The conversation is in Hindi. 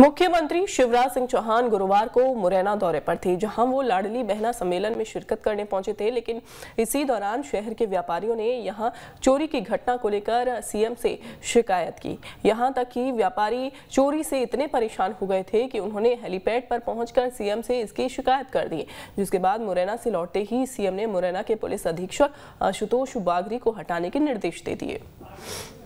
मुख्यमंत्री शिवराज सिंह चौहान गुरुवार को मुरैना दौरे पर थे जहां वो लाडली बहना सम्मेलन में शिरकत करने पहुंचे थे लेकिन इसी दौरान शहर के व्यापारियों ने यहां चोरी की घटना को लेकर सीएम से शिकायत की यहां तक कि व्यापारी चोरी से इतने परेशान हो गए थे कि उन्होंने हेलीपैड पर पहुंचकर सीएम से इसकी शिकायत कर दी जिसके बाद मुरैना से लौटते ही सीएम ने मुरैना के पुलिस अधीक्षक आशुतोष बागरी को हटाने के निर्देश दे दिए